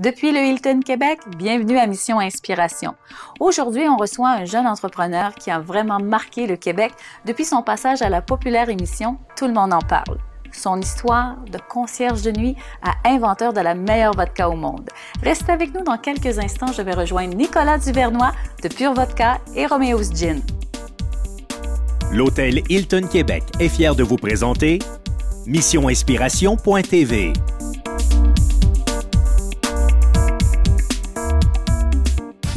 Depuis le Hilton Québec, bienvenue à Mission Inspiration. Aujourd'hui, on reçoit un jeune entrepreneur qui a vraiment marqué le Québec depuis son passage à la populaire émission Tout le monde en parle. Son histoire de concierge de nuit à inventeur de la meilleure vodka au monde. Restez avec nous dans quelques instants, je vais rejoindre Nicolas Duvernois de Pure Vodka et Romeo's Gin. L'hôtel Hilton Québec est fier de vous présenter missioninspiration.tv.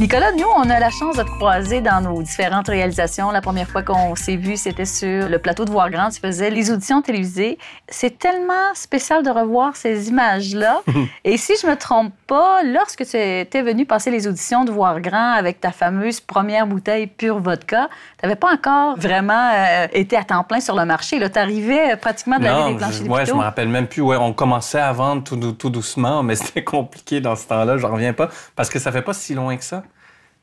Nicolas, nous, on a la chance de te croiser dans nos différentes réalisations. La première fois qu'on s'est vu, c'était sur le plateau de Voir Grand. Tu faisais les auditions télévisées. C'est tellement spécial de revoir ces images-là. Et si je me trompe pas, lorsque tu étais venu passer les auditions de Voir Grand avec ta fameuse première bouteille pure vodka, tu n'avais pas encore vraiment euh, été à temps plein sur le marché. Tu arrivais euh, pratiquement de la non, je me rappelle même plus. on commençait à vendre tout, doucement, mais c'était compliqué dans ce temps-là. Je reviens pas parce que ça fait pas si loin que ça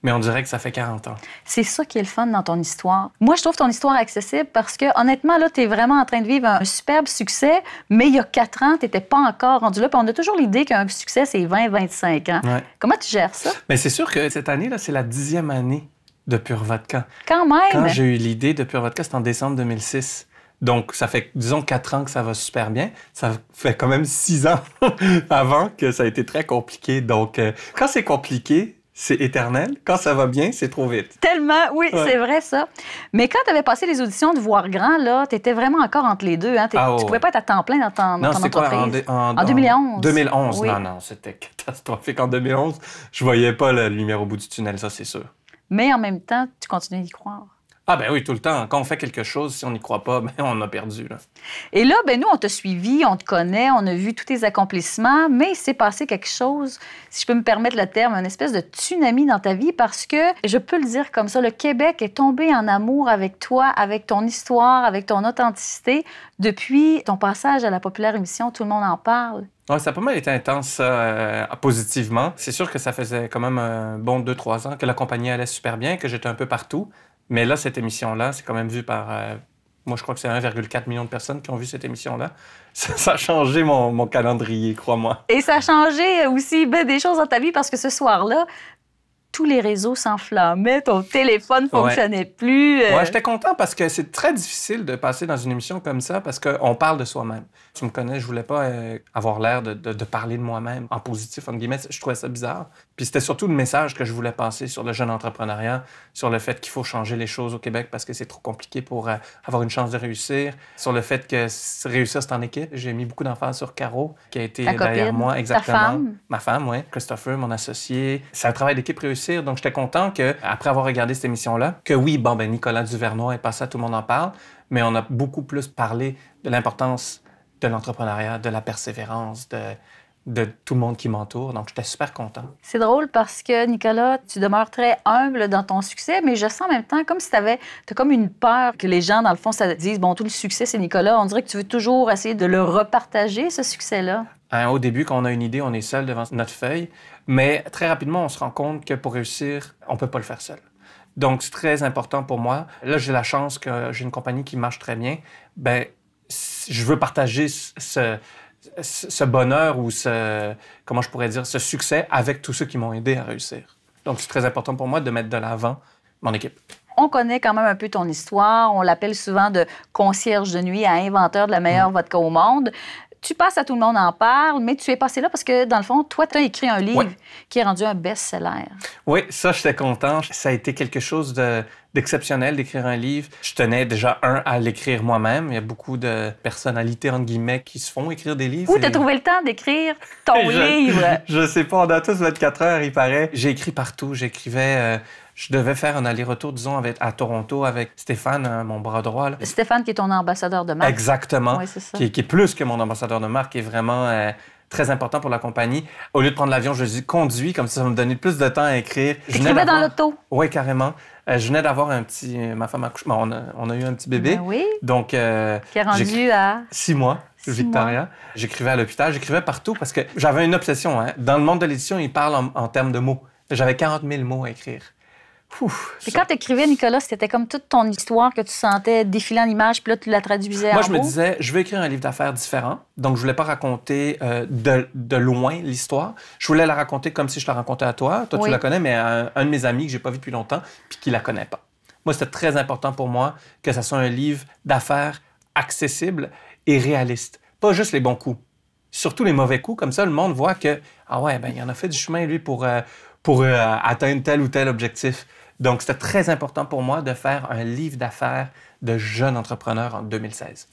mais on dirait que ça fait 40 ans. C'est ça qui est le fun dans ton histoire. Moi, je trouve ton histoire accessible parce que, honnêtement, là, tu es vraiment en train de vivre un superbe succès, mais il y a 4 ans, tu n'étais pas encore rendu là. Puis on a toujours l'idée qu'un succès, c'est 20-25 ans. Comment tu gères ça? Mais c'est sûr que cette année, là, c'est la dixième année de Pure Vodka. Quand même! Quand j'ai eu l'idée de Pure Vodka, c'était en décembre 2006. Donc, ça fait, disons, quatre ans que ça va super bien. Ça fait quand même six ans avant que ça ait été très compliqué. Donc, euh, quand c'est compliqué, c'est éternel. Quand ça va bien, c'est trop vite. Tellement, oui, c'est vrai ça. Mais quand tu avais passé les auditions de Voir Grand, là, tu étais vraiment encore entre les deux. Hein? Ah, oh, tu pouvais pas être à temps plein dans ton, non, entreprise. en, en, 2011. 2011, non, non, c'était catastrophique. En 2011, je voyais pas la lumière au bout du tunnel, ça, c'est sûr. Mais en même temps, tu continuais d'y croire. Ah ben oui, tout le temps. Quand on fait quelque chose, si on n'y croit pas, ben on a perdu. Là. Et là, ben nous, on t'a suivi, on te connaît, on a vu tous tes accomplissements, mais il s'est passé quelque chose, si je peux me permettre le terme, une espèce de tsunami dans ta vie parce que, je peux le dire comme ça, le Québec est tombé en amour avec toi, avec ton histoire, avec ton authenticité depuis ton passage à la populaire émission Tout le monde en parle. Ouais, ça a pas mal été intense euh, positivement. C'est sûr que ça faisait quand même un euh, bon 2-3 ans que la compagnie allait super bien, que j'étais un peu partout. Mais là, cette émission-là, c'est quand même vu par. Euh, moi, je crois que c'est 1,4 million de personnes qui ont vu cette émission-là. Ça, a changé mon, calendrier, crois-moi. Et ça a changé aussi des choses dans ta vie parce que ce soir-là, tous les réseaux s'enflammaient, ton téléphone ne fonctionnait plus. Moi, euh. j'étais content parce que c'est très difficile de passer dans une émission comme ça parce qu'on parle de soi-même. Tu me connais, je voulais pas euh, avoir l'air de, parler de moi-même en positif, entre guillemets. Je trouvais ça bizarre. Puis c'était surtout le message que je voulais passer sur le jeune entrepreneuriat, sur le fait qu'il faut changer les choses au Québec parce que c'est trop compliqué pour euh, avoir une chance de réussir, sur le fait que réussir, c'est en équipe. J'ai mis beaucoup d'enfants sur Caro, qui a été derrière moi, exactement. femme. Ma femme, oui. Christopher, mon associé. C'est un travail d'équipe réussi donc, j'étais content que, après avoir regardé cette émission-là, que oui, bon, ben, Nicolas et est passé, tout le monde en parle, mais on a beaucoup plus parlé de l'importance de l'entrepreneuriat, de la persévérance, de, tout le monde qui m'entoure. Donc, j'étais super content. C'est drôle parce que, Nicolas, tu demeures très humble dans ton succès, mais je sens en même temps comme si tu avais as comme une peur que les gens, dans le fond, ça te disent bon, tout le succès, c'est Nicolas. On dirait que tu veux toujours essayer de le repartager, ce succès-là. Un hein, au début, quand on a une idée, on est seul devant notre feuille, mais très rapidement, on se rend compte que pour réussir, on ne peut pas le faire seul. Donc, c'est très important pour moi. Là, j'ai la chance que j'ai une compagnie qui marche très bien. Ben, je veux partager ce, bonheur ou ce, comment je pourrais dire, ce succès avec tous ceux qui m'ont aidé à réussir. Donc, c'est très important pour moi de mettre de l'avant mon équipe. On connaît quand même un peu ton histoire. On l'appelle souvent de concierge de nuit à inventeur de la meilleure mmh. vodka au monde tu passes à tout le monde en parle, mais tu es passé là parce que, dans le fond, toi, tu as écrit un livre qui est rendu un best-seller. Oui, ça, j'étais content. Ça a été quelque chose d'exceptionnel d'écrire un livre. Je tenais déjà un à l'écrire moi-même. Il y a beaucoup de personnalités, entre guillemets, qui se font écrire des livres. Où t'as trouvé le temps d'écrire ton livre? Je sais pas, on a tous 24 heures, il paraît. J'ai écrit partout. J'écrivais... Euh, je devais faire un aller-retour, disons, avec, à Toronto avec Stéphane, hein, mon bras droit. Stéphane, qui est ton ambassadeur de marque. Exactement. Oui, ça. Qui, est plus que mon ambassadeur de marque, qui est vraiment euh, très important pour la compagnie. Au lieu de prendre l'avion, je conduis, comme ça, ça me donnait plus de temps à écrire. J'écrivais dans l'auto. Oui, carrément. Euh, je venais d'avoir un petit. Euh, ma femme accouche. on, a, eu un petit bébé. Ben oui. Donc. qui est rendu à. Six mois. Victoria. J'écrivais à l'hôpital, j'écrivais partout parce que j'avais une obsession. Hein. Dans le monde de l'édition, ils parlent en, en termes de mots. J'avais 40 000 mots à écrire. Et quand tu écrivais, Nicolas, c'était comme toute ton histoire que tu sentais défiler en images, puis là, tu la traduisais Moi, je me disais, je veux écrire un livre d'affaires différent. Donc, je ne voulais pas raconter euh, de, loin l'histoire. Je voulais la raconter comme si je la racontais à toi. Toi, tu la connais, mais à un, de mes amis que j'ai pas vu depuis longtemps, puis qui la connaît pas. Moi, c'était très important pour moi que ce soit un livre d'affaires accessible et réaliste. Pas juste les bons coups, surtout les mauvais coups. Comme ça, le monde voit que, ah ouais, ben, il en a fait du chemin, lui, pour, euh, pour euh, atteindre tel ou tel objectif. Donc, c'était très important pour moi de faire un livre d'affaires de jeunes entrepreneurs en 2016.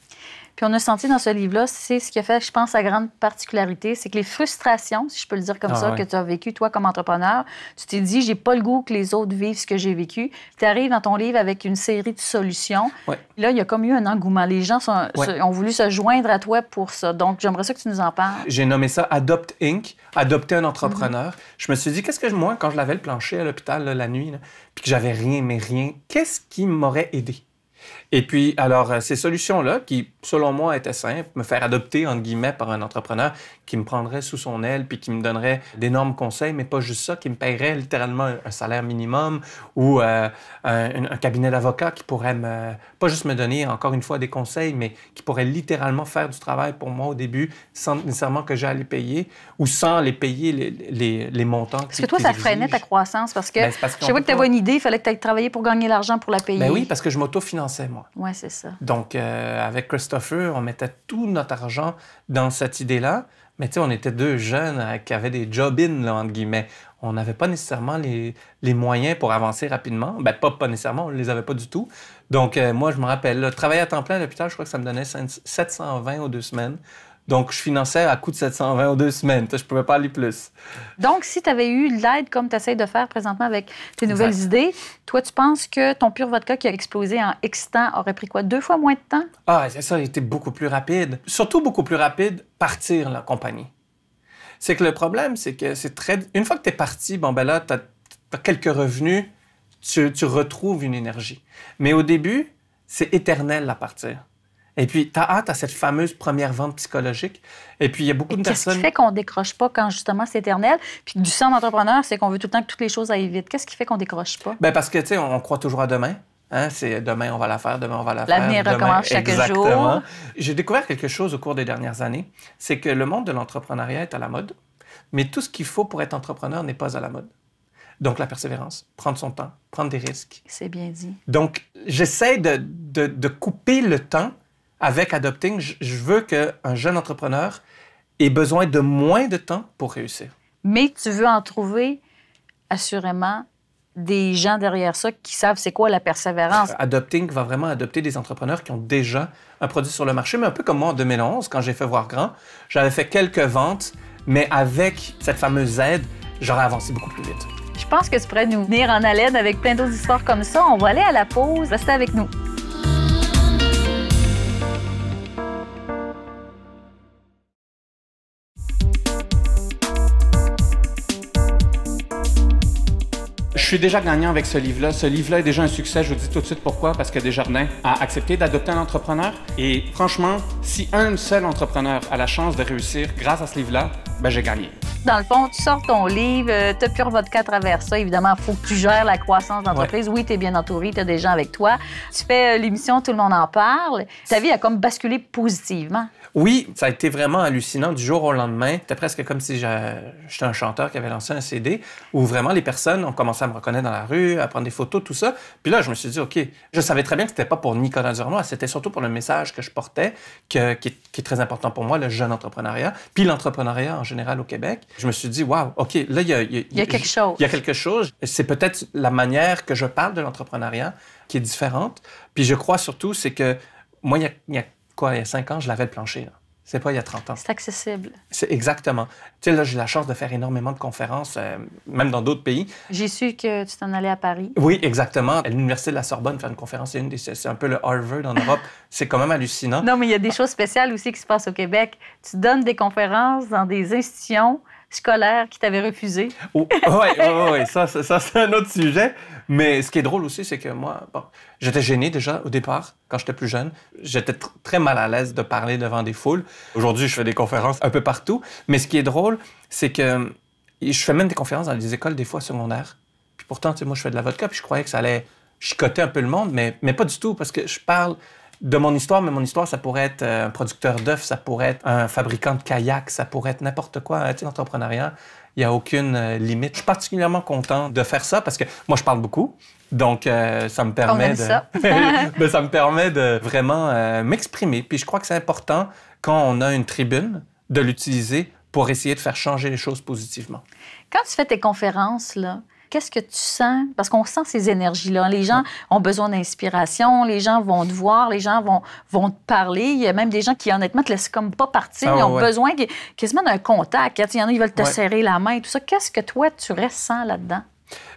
Puis on a senti dans ce livre-là, c'est ce qui a fait, je pense, sa grande particularité, c'est que les frustrations, si je peux le dire comme ah ça, que tu as vécu, toi, comme entrepreneur, tu t'es dit, j'ai pas le goût que les autres vivent ce que j'ai vécu. Tu arrives dans ton livre avec une série de solutions. Là, il y a comme eu un engouement. Les gens ont voulu se joindre à toi pour ça. Donc, j'aimerais ça que tu nous en parles. J'ai nommé ça Adopt Inc., adopter un entrepreneur. Mm-hmm. Je me suis dit, qu'est-ce que moi, quand je l'avais le plancher à l'hôpital la nuit, puis que j'avais rien, mais rien, qu'est-ce qui m'aurait aidé? Et puis, alors, euh, ces solutions-là, qui, selon moi, étaient simples, me faire adopter, entre guillemets, par un entrepreneur qui me prendrait sous son aile puis qui me donnerait d'énormes conseils, mais pas juste ça, qui me paierait littéralement un salaire minimum ou euh, un, cabinet d'avocats qui pourrait me, pas juste me donner, encore une fois, des conseils, mais qui pourrait littéralement faire du travail pour moi au début sans nécessairement que j'aille les payer ou sans les payer les, les, les montants. Parce que toi, ça freinait ta croissance parce que, ben, je parce que tu avais une idée, il fallait que tu ailles travailler pour gagner l'argent pour la ben payer. oui, parce que je m'autofinançais c'est moi. Oui, c'est ça. Donc, euh, avec Christopher, on mettait tout notre argent dans cette idée-là. Mais tu sais, on était deux jeunes euh, qui avaient des job-in, entre guillemets. On n'avait pas nécessairement les, moyens pour avancer rapidement. Ben, pas, nécessairement, on ne les avait pas du tout. Donc, euh, moi, je me rappelle, le travailler à temps plein à l'hôpital, je crois que ça me donnait 720 aux deux semaines. Donc, je finançais à coût de 720 deux semaines. Je ne pouvais pas aller plus. Donc, si tu avais eu l'aide comme tu essaies de faire présentement avec tes nouvelles idées, toi, tu penses que ton pur vodka qui a explosé en X aurait pris quoi? Deux fois moins de temps? Ah, ça. Il été beaucoup plus rapide. Surtout beaucoup plus rapide, partir la compagnie. C'est que le problème, c'est que c'est très... Une fois que tu es parti, bon, ben là, tu as, quelques revenus, tu, tu retrouves une énergie. Mais au début, c'est éternel à partir. Et puis, tu as hâte à cette fameuse première vente psychologique. Et puis, il y a beaucoup de personnes. Qu'est-ce qui fait qu'on décroche pas quand justement c'est éternel? Puis, du sang d'entrepreneur, c'est qu'on veut tout le temps que toutes les choses aillent vite. Qu'est-ce qui fait qu'on décroche pas? Bien, parce que, tu sais, on, croit toujours à demain. Hein, c'est euh, demain, on va la faire, demain, on va la faire. L'avenir recommence chaque exactement. J'ai découvert quelque chose au cours des dernières années. C'est que le monde de l'entrepreneuriat est à la mode, mais tout ce qu'il faut pour être entrepreneur n'est pas à la mode. Donc, la persévérance, prendre son temps, prendre des risques. C'est bien dit. Donc, j'essaie de, de, de couper le temps avec Adopting, je veux qu'un jeune entrepreneur ait besoin de moins de temps pour réussir. Mais tu veux en trouver assurément des gens derrière ça qui savent c'est quoi la persévérance. Adopting va vraiment adopter des entrepreneurs qui ont déjà un produit sur le marché, mais un peu comme moi en 2011, quand j'ai fait Voir Grand, j'avais fait quelques ventes, mais avec cette fameuse aide, j'aurais avancé beaucoup plus vite. Je pense que tu pourrais nous venir en haleine avec plein d'autres histoires comme ça. On va aller à la pause. Restez avec nous. Je suis déjà gagnant avec ce livre-là. Ce livre-là est déjà un succès. Je vous dis tout de suite pourquoi. Parce que Desjardins a accepté d'adopter un entrepreneur. Et franchement, si un seul entrepreneur a la chance de réussir grâce à ce livre-là, ben, j'ai gagné. Dans le fond, tu sors ton livre, tu as pur vodka à travers ça. Évidemment, il faut que tu gères la croissance d'entreprise. Oui, tu es bien entouré, tu as des gens avec toi. Tu fais euh, l'émission, tout le monde en parle. Ta vie a comme basculé positivement. Oui, ça a été vraiment hallucinant du jour au lendemain. C'était presque comme si j'étais un chanteur qui avait lancé un CD où vraiment les personnes ont commencé à me reconnaître dans la rue, à prendre des photos, tout ça. Puis là, je me suis dit, OK, je savais très bien que c'était pas pour Nicolas Durnois, c'était surtout pour le message que je portais, que, qui, est, très important pour moi, le jeune entrepreneuriat, puis l'entrepreneuriat en général au Québec, je me suis dit, waouh, OK, là, il y a, quelque chose. Il y a quelque chose. C'est peut-être la manière que je parle de l'entrepreneuriat qui est différente. Puis je crois surtout, c'est que moi, il y a, quoi, il y a cinq ans, je l'avais le plancher. C'est pas il y a 30 ans. C'est accessible. C'est exactement. Tu sais, là, j'ai la chance de faire énormément de conférences, euh, même dans d'autres pays. J'ai su que tu t'en allais à Paris. Oui, exactement. À l'Université de la Sorbonne, faire une conférence, c'est, c'est un peu le Harvard en Europe. c'est quand même hallucinant. Non, mais il y a des choses spéciales aussi qui se passent au Québec. Tu donnes des conférences dans des institutions scolaire qui t'avait refusé. Oui, oui, oui, ça, ça, c'est un autre sujet. Mais ce qui est drôle aussi, c'est que moi, j'étais gêné déjà au départ, quand j'étais plus jeune. J'étais très mal à l'aise de parler devant des foules. Aujourd'hui, je fais des conférences un peu partout. Mais ce qui est drôle, c'est que je fais même des conférences dans des écoles, des fois secondaires. Puis pourtant, moi, je fais de la vodka, puis je croyais que ça allait chicoter un peu le monde, mais, mais pas du tout, parce que je parle de mon histoire, mais mon histoire, ça pourrait être euh, un producteur d'œufs, ça pourrait être un fabricant de kayak, ça pourrait être n'importe quoi. Hein, tu sais, l'entrepreneuriat, il n'y a aucune euh, limite. Je suis particulièrement content de faire ça parce que moi, je parle beaucoup. Donc, euh, ça me permet de... Ça. me permet de vraiment m'exprimer. Puis je crois que c'est important, quand on a une tribune, de l'utiliser pour essayer de faire changer les choses positivement. Quand tu fais tes conférences, là, Qu'est-ce que tu sens? Parce qu'on sent ces énergies-là. Hein. Les gens ont besoin d'inspiration, les gens vont te voir, les gens vont, vont te parler. Il y a même des gens qui, honnêtement, te laissent comme pas partir. Ah ils ont besoin quasiment d'un contact. Il y en a, ils veulent te serrer la main, tout ça. Qu'est-ce que toi, tu ressens là-dedans?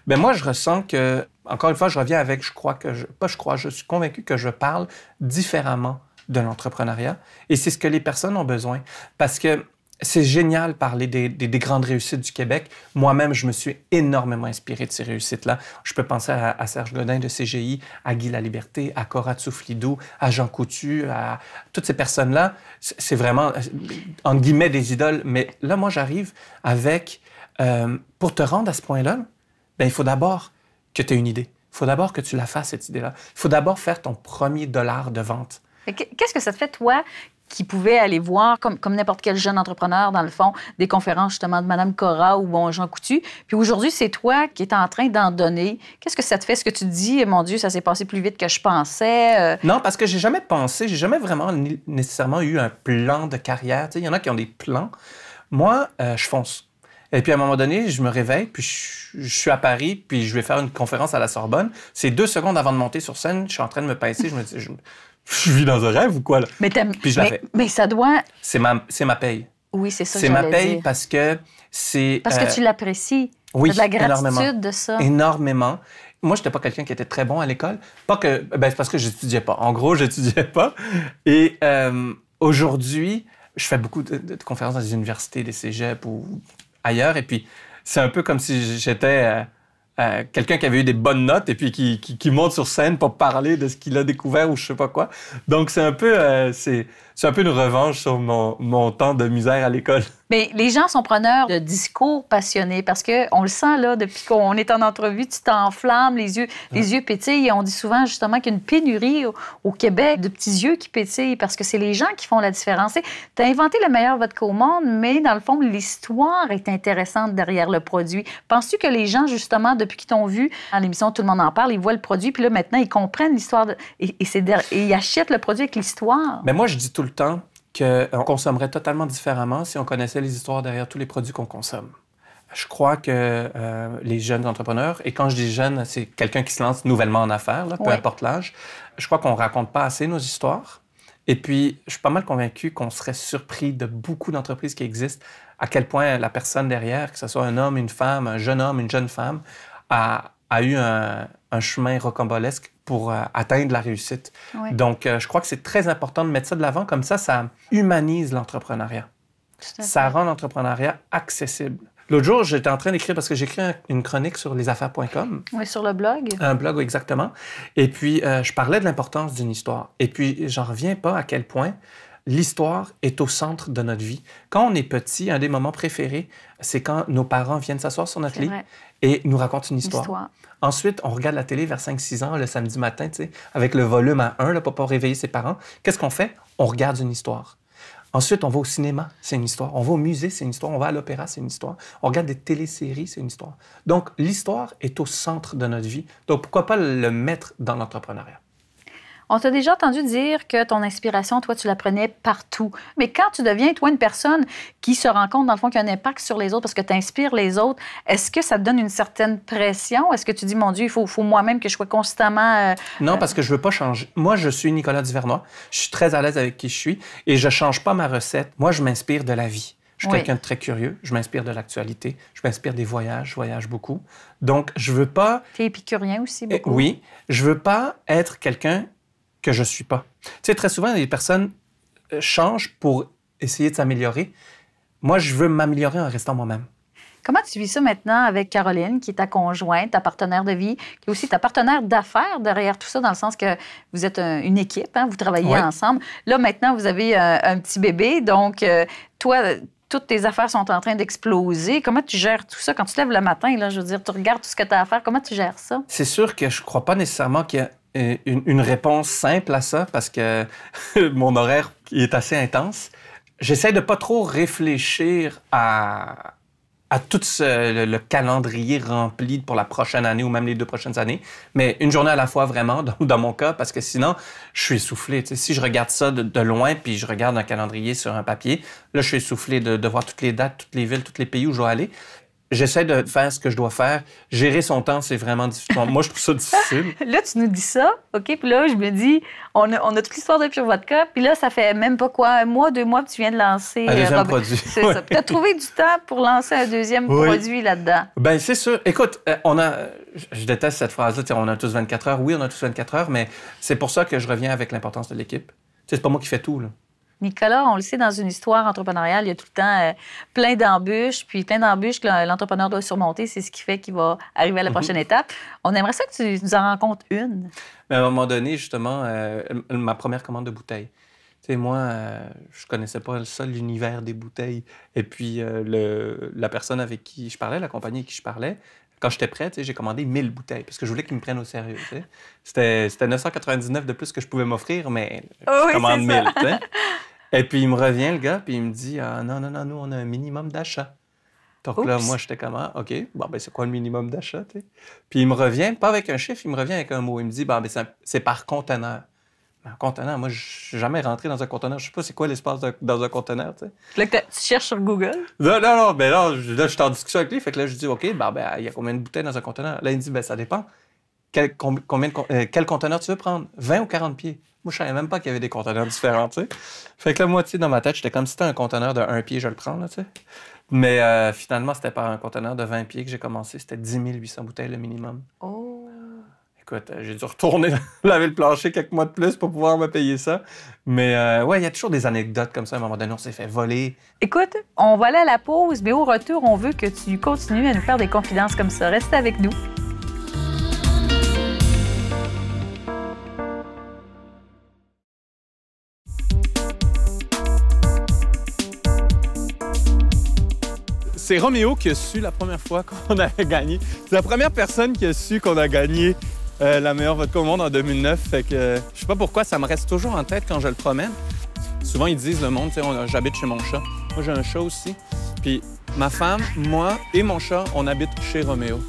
Bien, moi, je ressens que, encore une fois, je reviens avec, je crois que, je, pas je crois, je suis convaincu que je parle différemment de l'entrepreneuriat. Et c'est ce que les personnes ont besoin. Parce que c'est génial parler des, grandes réussites du Québec. Moi-même, je me suis énormément inspiré de ces réussites-là. Je peux penser à, Serge Godin de CGI, à Guy la Laliberté, à Cora Tsouflidou, à Jean Coutu, à toutes ces personnes-là. C'est vraiment, euh, entre guillemets, des idoles. Mais là, moi, j'arrive avec, euh, pour te rendre à ce point-là, ben, il faut d'abord que tu aies une idée. Il faut d'abord que tu la fasses, cette idée-là. Il faut d'abord faire ton premier dollar de vente. Qu'est-ce que ça te fait, toi, qui pouvait aller voir, comme, n'importe quel jeune entrepreneur, dans le fond, des conférences justement de Madame Cora ou bon, Jean Coutu. Puis aujourd'hui, c'est toi qui es en train d'en donner. Qu'est-ce que ça te fait? ce que tu dis, mon Dieu, ça s'est passé plus vite que je pensais? Euh? Non, parce que j'ai jamais pensé, j'ai jamais vraiment nécessairement eu un plan de carrière. Il y en a qui ont des plans. Moi, euh, je fonce. Et puis à un moment donné, je me réveille, puis je, suis à Paris, puis je vais faire une conférence à la Sorbonne. C'est deux secondes avant de monter sur scène, je suis en train de me pincer, je me dis, je vis dans un rêve ou quoi? Là? Mais, mais, ça doit. C'est ma, ma paye. Oui, c'est ça. C'est ma paye parce que c'est. Parce que euh, tu l'apprécies. Oui, la énormément. de ça. Énormément. Moi, je n'étais pas quelqu'un qui était très bon à l'école. Pas que. Ben, c'est parce que j'étudiais pas. En gros, j'étudiais pas. Et euh, aujourd'hui, je fais beaucoup de, conférences dans des universités, des cégeps ou ailleurs. Et puis, c'est un peu comme si j'étais. Euh, euh, quelqu'un qui avait eu des bonnes notes et puis qui, monte sur scène pour parler de ce qu'il a découvert ou je sais pas quoi. Donc c'est un peu, euh, c'est c'est un peu une revanche sur mon, mon temps de misère à l'école. Mais les gens sont preneurs de discours passionnés parce que on le sent là depuis qu'on est en entrevue, tu t'enflammes, les yeux, les yeux pétillent. Et on dit souvent justement qu'il y a une pénurie au, Québec de petits yeux qui pétillent parce que c'est les gens qui font la différence. Tu as inventé le meilleur vodka au monde, mais dans le fond, l'histoire est intéressante derrière le produit. Penses-tu que les gens justement depuis qu'ils t'ont vu dans l'émission, tout le monde en parle, ils voient le produit, puis là maintenant ils comprennent l'histoire et, et, ils achètent le produit avec l'histoire. Mais moi je dis tout le temps qu'on euh, consommerait totalement différemment si on connaissait les histoires derrière tous les produits qu'on consomme. Je crois que euh, les jeunes entrepreneurs, et quand je dis jeunes, c'est quelqu'un qui se lance nouvellement en affaires, peu importe l'âge, je crois qu'on raconte pas assez nos histoires. Et puis, je suis pas mal convaincu qu'on serait surpris de beaucoup d'entreprises qui existent, à quel point la personne derrière, que ce soit un homme, une femme, un jeune homme, une jeune femme, a, a eu un, un chemin rocambolesque pour euh, atteindre la réussite. Donc, euh, je crois que c'est très important de mettre ça de l'avant. Comme ça, ça humanise l'entrepreneuriat. Ça rend l'entrepreneuriat accessible. L'autre jour, j'étais en train d'écrire parce que j'écris une chronique sur lesaffaires.com. Oui, sur le blog. Un blog, exactement. Et puis, euh, je parlais de l'importance d'une histoire. Et puis, j'en reviens pas à quel point l'histoire est au centre de notre vie. Quand on est petit, un des moments préférés, c'est quand nos parents viennent s'asseoir sur notre lit et nous racontent une histoire. Ensuite, on regarde la télé vers 5-6 ans le samedi matin, avec le volume à 1, pour pas réveiller ses parents. Qu'est-ce qu'on fait? On regarde une histoire. Ensuite, on va au cinéma, c'est une histoire. On va au musée, c'est une histoire. On va à l'opéra, c'est une histoire. On regarde des téléséries, c'est une histoire. Donc, l'histoire est au centre de notre vie. Donc, pourquoi pas le mettre dans l'entrepreneuriat? On t'a déjà entendu dire que ton inspiration, toi, tu la prenais partout. Mais quand tu deviens, toi, une personne qui se rend compte, dans le fond, qu'il y a un impact sur les autres parce que tu inspires les autres, est-ce que ça te donne une certaine pression? Est-ce que tu dis, mon Dieu, il faut, moi-même que je sois constamment. Euh, non, euh, parce que je veux pas changer. Moi, je suis Nicolas Duvernois. Je suis très à l'aise avec qui je suis et je change pas ma recette. Moi, je m'inspire de la vie. Je suis quelqu'un de très curieux. Je m'inspire de l'actualité. Je m'inspire des voyages. Je voyage beaucoup. Donc, je veux pas. es épicurien aussi eh, beaucoup. oui, je veux pas être quelqu'un que je ne suis pas. Tu sais, très souvent, les personnes euh, changent pour essayer de s'améliorer. Moi, je veux m'améliorer en restant moi-même. Comment tu vis ça maintenant avec Caroline, qui est ta conjointe, ta partenaire de vie, qui est aussi ta partenaire d'affaires derrière tout ça, dans le sens que vous êtes une équipe, hein, vous travaillez ensemble. Là, maintenant, vous avez euh, un, petit bébé, donc euh, toi, toutes tes affaires sont en train d'exploser. Comment tu gères tout ça? Quand tu lèves le matin, là, je veux dire, tu regardes tout ce que tu as à faire, comment tu gères ça? C'est sûr que je ne crois pas nécessairement qu'il y a une, réponse simple à ça parce que mon horaire est assez intense. J'essaie de pas trop réfléchir à, à tout le, calendrier rempli pour la prochaine année ou même les deux prochaines années, mais une journée à la fois vraiment, dans, dans mon cas, parce que sinon, je suis essoufflé. si je regarde ça de, loin, puis je regarde un calendrier sur un papier, là, je suis essoufflé de, de, voir toutes les dates, toutes les villes, tous les pays où je dois aller j'essaie de faire ce que je dois faire. Gérer son temps, c'est vraiment difficile. Moi, je trouve ça difficile. là, tu nous dis ça, OK? Puis là, je me dis, on a, on a toute l'histoire de Pure Vodka, puis là, ça fait même pas quoi, un mois, deux mois, que tu viens de lancer... Un deuxième euh, produit. C'est ça. tu as trouvé du temps pour lancer un deuxième produit là-dedans. Ben c'est sûr. Écoute, euh, on a... Je déteste cette phrase-là, on a tous 24 heures. Oui, on a tous 24 heures, mais c'est pour ça que je reviens avec l'importance de l'équipe. C'est pas moi qui fais tout, là. Nicolas, on le sait, dans une histoire entrepreneuriale, il y a tout le temps euh, plein d'embûches, puis plein d'embûches que l'entrepreneur doit surmonter. C'est ce qui fait qu'il va arriver à la prochaine mhm. étape. On aimerait ça que tu nous en rencontres une. Mais à un moment donné, justement, euh, ma première commande de bouteilles. Tu sais, moi, euh, je connaissais pas ça, l'univers des bouteilles. Et puis, la personne avec qui je parlais, la compagnie avec qui je parlais, quand j'étais prêt, j'ai commandé 1000 bouteilles parce que je voulais qu'ils me prennent au sérieux. C'était 999 de plus que je pouvais m'offrir, mais oh je commande 1000. Et puis il me revient, le gars, puis il me dit ah, Non, non, non, nous, on a un minimum d'achat. Donc là, moi, j'étais comme ah, OK, bon, ben, c'est quoi le minimum d'achat Puis il me revient, pas avec un chiffre, il me revient avec un mot. Il me dit bon, ben, C'est par conteneur. un ben, conteneur, moi, je suis jamais rentré dans un conteneur. Je sais pas c'est quoi l'espace dans un conteneur. Tu sais. Là, tu cherches sur Google? Non, non, non. Ben là, je, suis en discussion avec lui. Fait que là, je dis OK, ben, ben, il y a combien de bouteilles dans un conteneur? Là, il me dit ben, Ça dépend quel, combien euh, quel conteneur tu veux prendre? 20 ou 40 pieds? Moi, je savais même pas qu'il y avait des conteneurs différents, tu sais. Fait que la moitié dans ma tête, j'étais comme si c'était un conteneur de 1 pied, je le prends, tu sais. Mais euh, finalement, c'était par un conteneur de 20 pieds que j'ai commencé. C'était 10 800 bouteilles le minimum. Oh! Écoute, euh, j'ai dû retourner laver le plancher quelques mois de plus pour pouvoir me payer ça. Mais ouais, il y a toujours des anecdotes comme ça. À un moment donné, on s'est fait voler. Écoute, on va aller à la pause, mais au retour, on veut que tu continues à nous faire des confidences comme ça. Reste avec nous. c'est Roméo qui a su la première fois qu'on a gagné. C'est la première personne qui a su qu'on a gagné euh, la meilleure vodka au monde en 2009. Fait que je sais pas pourquoi, ça me reste toujours en tête quand je le promène. Souvent, ils disent le monde, tu j'habite chez mon chat. Moi, j'ai un chat aussi. Puis ma femme, moi et mon chat, on habite chez Roméo.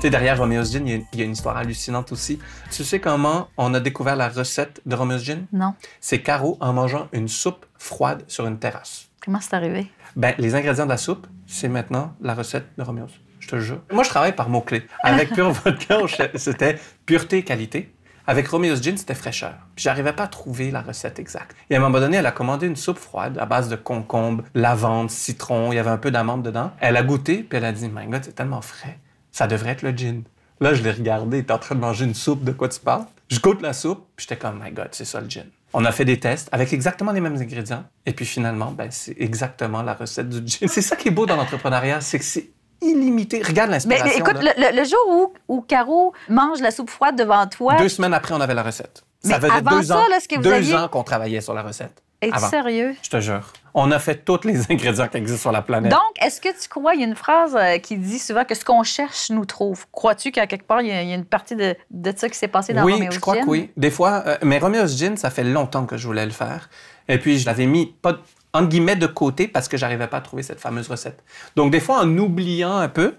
Tu derrière Roméo's Gin, il y, y, a une histoire hallucinante aussi. Tu sais comment on a découvert la recette de Roméo's Gin? Non. C'est Caro en mangeant une soupe froide sur une terrasse. Comment c'est arrivé? Ben, les ingrédients de la soupe, c'est maintenant la recette de Romeo's. Je te jure. Moi, je travaille par mots-clés. Avec Pure Vodka, c'était pureté et qualité. Avec Romeo's Gin, c'était fraîcheur. Puis j'arrivais pas à trouver la recette exacte. Et à un moment donné, elle a commandé une soupe froide à base de concombre, lavande, citron, il y avait un peu d'amande dedans. Elle a goûté, puis elle a dit My God, c'est tellement frais. Ça devrait être le gin. Là, je l'ai regardé, tu était en train de manger une soupe, de quoi tu parles? Je goûte la soupe, puis j'étais comme My God, c'est ça le gin. On a fait des tests avec exactement les mêmes ingrédients. Et puis finalement, ben, c'est exactement la recette du gin. C'est ça qui est beau dans l'entrepreneuriat, c'est que c'est illimité. Regarde l'inspiration. Mais, écoute, le, jour où, où Caro mange la soupe froide devant toi... Deux semaines après, on avait la recette. Ça avant deux, ça, ans, vous deux ans qu'on travaillait sur la recette. Es-tu sérieux? Je te jure. On a fait tous les ingrédients qui existent sur la planète. Donc, est-ce que tu crois, il y a une phrase euh, qui dit souvent que ce qu'on cherche nous trouve. Crois-tu qu'à quelque part, il y, a, une partie de, ça qui s'est passé dans Roméo's Gin? Oui, je crois que oui. Des fois, euh, mais Romeo's Gin, ça fait longtemps que je voulais le faire. Et puis, je l'avais mis pas, entre guillemets de côté parce que j'arrivais pas à trouver cette fameuse recette. Donc, des fois, en oubliant un peu,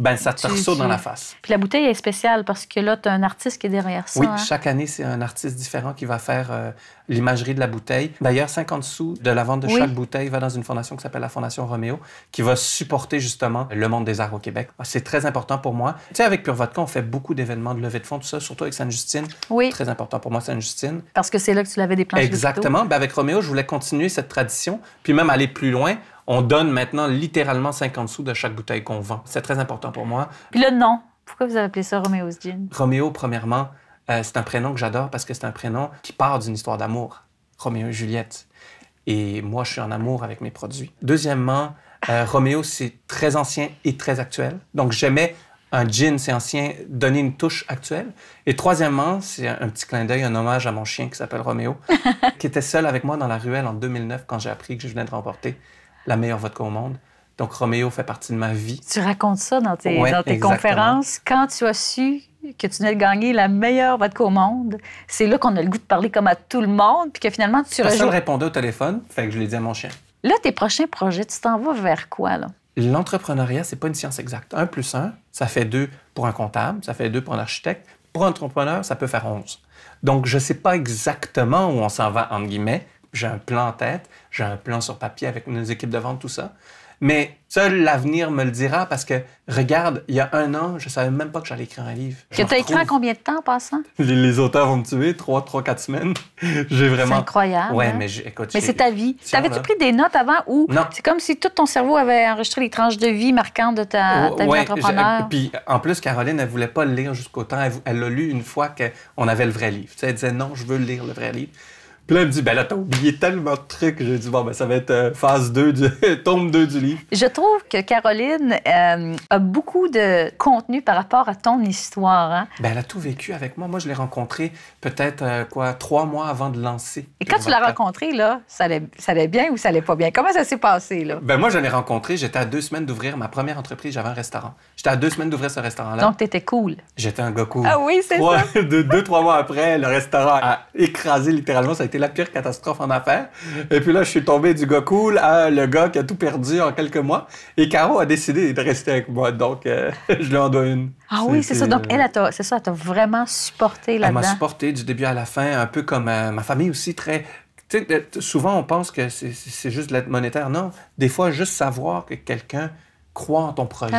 ben ça te ressort dans la face. Puis la bouteille est spéciale parce que là, tu as un artiste qui est derrière ça. Oui, hein. chaque année, c'est un artiste différent qui va faire euh, l'imagerie de la bouteille. D'ailleurs, 50 sous de la vente de chaque bouteille va dans une fondation qui s'appelle la Fondation Roméo, qui va supporter justement le monde des arts au Québec. Ah, c'est très important pour moi. Tu sais, avec Pure Vodka, on fait beaucoup d'événements de levée de fonds, tout ça, surtout avec Sainte-Justine. Oui. Très important pour moi, Sainte-Justine. Parce que c'est là que tu l'avais déplacé. Exactement. Ben, avec Roméo, je voulais continuer cette tradition, puis même aller plus loin on donne maintenant littéralement 50 sous de chaque bouteille qu'on vend. C'est très important pour moi. Puis le nom, pourquoi vous avez appelé ça Romeo's Gin? Romeo », premièrement, euh, c'est un prénom que j'adore parce que c'est un prénom qui part d'une histoire d'amour. Romeo et Juliette. Et moi, je suis en amour avec mes produits. Deuxièmement, Romeo euh, », Roméo, c'est très ancien et très actuel. Donc, j'aimais un gin, c'est ancien, donner une touche actuelle. Et troisièmement, c'est un petit clin d'œil, un hommage à mon chien qui s'appelle Romeo », qui était seul avec moi dans la ruelle en 2009 quand j'ai appris que je venais de remporter la meilleure vodka au monde. Donc, Roméo fait partie de ma vie. Tu racontes ça dans tes, dans tes conférences. Quand tu as su que tu venais de gagner la meilleure vodka au monde, c'est là qu'on a le goût de parler comme à tout le monde, puis que finalement, tu rejoins... Je répondait au téléphone, fait que je l'ai dit à mon chien. Là, tes prochains projets, tu t'en vas vers quoi, là? L'entrepreneuriat, c'est pas une science exacte. Un plus un, ça fait deux pour un comptable, ça fait deux pour un architecte. Pour un entrepreneur, ça peut faire onze. Donc, je sais pas exactement où on s'en va, entre guillemets. J'ai un plan en tête, j'ai un plan sur papier avec nos équipes de vente, tout ça. Mais seul l'avenir me le dira parce que, regarde, il y a un an, je savais même pas que j'allais écrire un livre. tu as écrit en combien de temps en passant? Les, auteurs vont me tuer, trois, trois, quatre semaines. j'ai vraiment. C'est incroyable. Ouais, hein? mais écoute. Mais c'est ta vie. T'avais-tu pris des notes avant ou. Non. C'est comme si tout ton cerveau avait enregistré les tranches de vie marquantes de ta, ta ouais, vie d'entrepreneur. Puis en plus, Caroline, elle voulait pas le lire jusqu'au temps. Elle l'a lu une fois qu'on avait le vrai livre. elle disait non, je veux lire le vrai livre. Puis là, elle me dit, ben là, t'as oublié tellement de trucs. J'ai dit, bon, ben ça va être euh, phase 2, du, tome 2 du livre. Je trouve que Caroline euh, a beaucoup de contenu par rapport à ton histoire. Hein? Ben, elle a tout vécu avec moi. Moi, je l'ai rencontrée peut-être, euh, quoi, trois mois avant de lancer. Et quand tu l'as rencontrée, là, ça allait, ça allait, bien ou ça allait pas bien? Comment ça s'est passé, là? Ben, moi, je l'ai rencontrée. J'étais à deux semaines d'ouvrir ma première entreprise. J'avais un restaurant. J'étais à deux semaines d'ouvrir ce restaurant-là. Donc, t'étais cool. J'étais un gars cool. Ah oui, c'est ça. De, deux, trois mois après, le restaurant a ah. écrasé littéralement. Ça a été la pire catastrophe en affaires. Et puis là, je suis tombé du gars cool à le gars qui a tout perdu en quelques mois. Et Caro a décidé de rester avec moi. Donc, euh, je lui en dois une. Ah oui, c'est ça. Donc, euh, elle, elle c'est ça, t'a vraiment supporté là-dedans. Elle m'a supporté du début à la fin, un peu comme euh, ma famille aussi, très, souvent on pense que c'est juste l'aide monétaire. Non, des fois, juste savoir que quelqu'un croit en ton projet,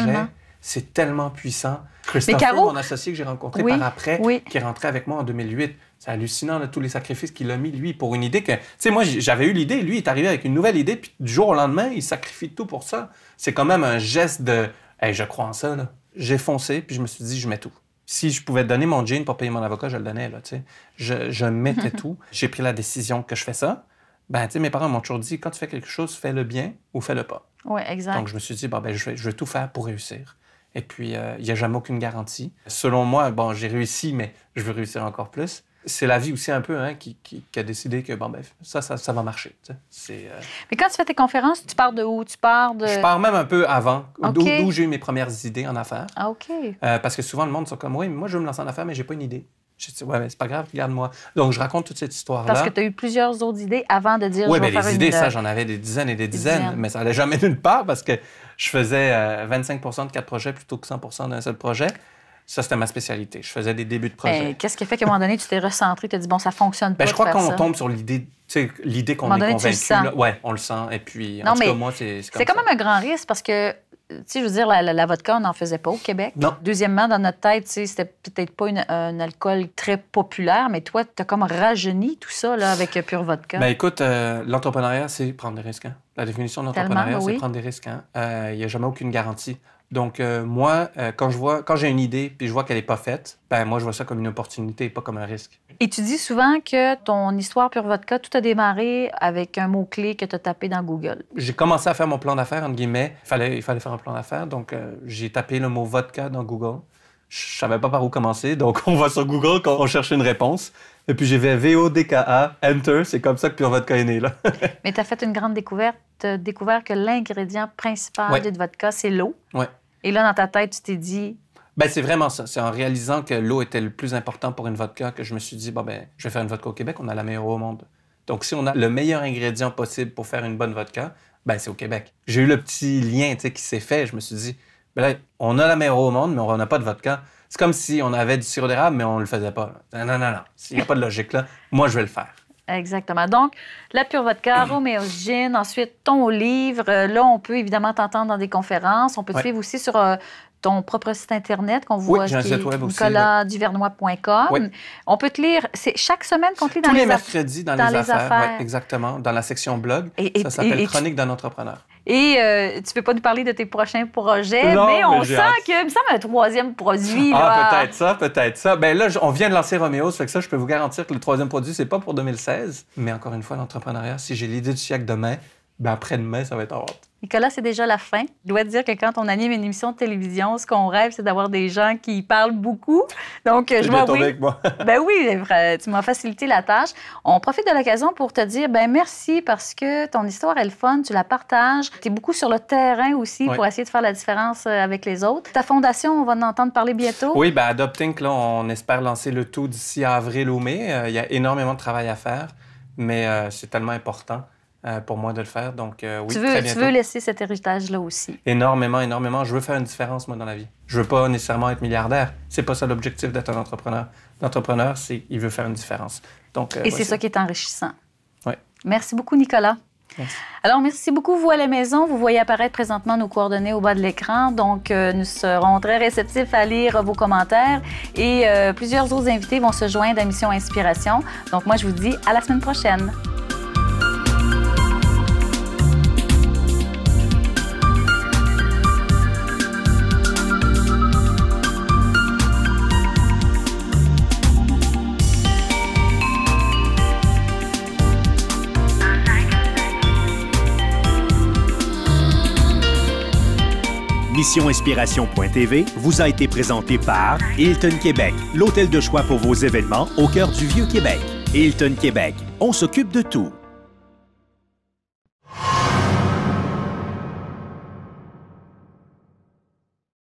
c'est tellement puissant. Christophe, Caro... mon associé que j'ai rencontré par après, qui est rentré avec moi en 2008, c'est hallucinant, tous les sacrifices qu'il a mis, lui, pour une idée que. Tu sais, moi, j'avais eu l'idée, lui, il est arrivé avec une nouvelle idée, puis du jour au lendemain, il sacrifie tout pour ça. C'est quand même un geste de. Hey, je crois en ça, là. J'ai foncé, puis je me suis dit, je mets tout. Si je pouvais donner mon jean pour payer mon avocat, je le donnais, là, tu sais. Je, mettais tout. J'ai pris la décision que je fais ça. Ben, tu sais, mes parents m'ont toujours dit, quand tu fais quelque chose, fais le bien ou fais le pas. Oui, exact. Donc, je me suis dit, bon, ben, je vais, je tout faire pour réussir. Et puis, euh, il n'y a jamais aucune garantie. Selon moi, bon, j'ai réussi, mais je veux réussir encore plus c'est la vie aussi un peu hein, qui, a décidé que bon, ben, ça, ça, ça va marcher. C'est, euh, Mais quand tu fais tes conférences, tu pars de où? Tu pars de... Je pars même un peu avant, d'où, j'ai eu mes premières idées en affaires. Ah, OK. Euh, parce que souvent, le monde sont comme, oui, moi, je veux me lancer en affaires, mais j'ai pas une idée. Je dis, ouais, mais c'est pas grave, regarde-moi. Donc, je raconte toute cette histoire-là. Parce que tu as eu plusieurs autres idées avant de dire. Oui, mais ben, les idées, ça, euh, j'en avais des dizaines et des, dizaines, mais ça n'allait jamais nulle part parce que je faisais 25 de quatre projets plutôt que 100 d'un seul projet. Ça, c'était ma spécialité. Je faisais des débuts de projet. Qu'est-ce qui a fait qu'à un moment donné, tu t'es recentré, tu t'es dit, bon, ça fonctionne ben, pas. Ben, je crois qu'on tombe sur l'idée l'idée qu'on est donné, convaincu. Tu ouais, on le sent. Et puis, en tout cas, moi, c'est C'est quand même un grand risque parce que sais, je veux dire, la, vodka, on n'en faisait pas au Québec. Deuxièmement, dans notre tête, c'était peut-être pas un alcool très populaire, mais toi, tu as comme rajeuni tout ça là, avec Pure Vodka. Ben écoute, euh, l'entrepreneuriat, c'est prendre des risques. Hein. La définition de l'entrepreneuriat, ben c'est prendre des risques. Hein. Euh, il n'y a jamais aucune garantie. Donc, euh, moi, euh, quand je vois, quand j'ai une idée puis je vois qu'elle n'est pas faite, ben moi, je vois ça comme une opportunité, pas comme un risque. Et tu dis souvent que ton histoire Pure Vodka, tout a démarré avec un mot-clé que tu as tapé dans Google. J'ai commencé à faire mon plan d'affaires, entre guillemets. Il fallait, il fallait faire un plan d'affaires. Donc, euh, j'ai tapé le mot vodka dans Google. Je savais pas par où commencer. Donc, on va sur Google quand on cherche une réponse. Et puis j'ai fait V-O-D-K-A, Enter, c'est comme ça que Pure Vodka est né. Là. Mais tu as fait une grande découverte, découvert que l'ingrédient principal ouais. vodka, c'est l'eau. Ouais. Et là, dans ta tête, tu t'es dit. Ben, c'est vraiment ça. C'est en réalisant que l'eau était le plus important pour une vodka que je me suis dit, bon, ben, je vais faire une vodka au Québec, on a la meilleure eau au monde. Donc, si on a le meilleur ingrédient possible pour faire une bonne vodka, ben, c'est au Québec. J'ai eu le petit lien qui s'est fait. Je me suis dit, ben là, on a la meilleure eau au monde, mais on n'a pas de vodka. C'est comme si on avait du sirop d'érable, mais on ne le faisait pas. Non, non, non, non. Il n'y a pas de logique là. Moi, je vais le faire. Exactement. Donc, la pure vodka, Romeo's gin, ensuite ton livre. Euh, là, on peut évidemment t'entendre dans des conférences. On peut te suivre aussi sur euh, ton propre site Internet qu'on voit. Oui, On peut te lire, c'est chaque semaine qu'on te lit dans Tous les, mercredis dans, les affaires. exactement, dans la section blog. ça s'appelle Chronique d'un entrepreneur. Et euh, tu peux pas nous parler de tes prochains projets, mais on sent que, ça, me semble, un troisième produit. Ah, peut-être ça, peut-être ça. Ben là, on vient de lancer Romeo, ça fait que ça, je peux vous garantir que le troisième produit, c'est pas pour 2016. Mais encore une fois, l'entrepreneuriat, si j'ai l'idée du siècle demain, ben après-demain, ça va être en Nicolas, c'est déjà la fin. Je dois te dire que quand on anime une émission de télévision, ce qu'on rêve, c'est d'avoir des gens qui parlent beaucoup. Donc, je vois oui. Avec moi. ben oui, tu m'as facilité la tâche. On profite de l'occasion pour te dire ben merci parce que ton histoire est le fun, tu la partages. Tu es beaucoup sur le terrain aussi pour essayer de faire la différence euh, avec les autres. Ta fondation, on va en entendre parler bientôt. Oui, ben Adopting, là, on espère lancer le tout d'ici avril ou mai. Euh, il y a énormément de travail à faire, mais euh, c'est tellement important. Euh, pour moi de le faire. Donc, euh, oui, tu veux, Tu veux laisser cet héritage-là aussi. Énormément, énormément. Je veux faire une différence, moi, dans la vie. Je veux pas nécessairement être milliardaire. C'est pas ça l'objectif d'être un entrepreneur. L'entrepreneur, c'est il veut faire une différence. Donc, euh, Et c'est ça qui est enrichissant. Oui. Merci beaucoup, Nicolas. Merci. Alors, merci beaucoup, vous à la maison. Vous voyez apparaître présentement nos coordonnées au bas de l'écran. Donc, nous serons très réceptifs à lire vos commentaires et plusieurs autres invités vont se joindre à Mission Inspiration. Donc, moi, je vous dis à la semaine prochaine. Inspiration.tv vous a été présenté par Hilton Québec, l'hôtel de choix pour vos événements au cœur du Vieux-Québec. Hilton Québec, on s'occupe de tout.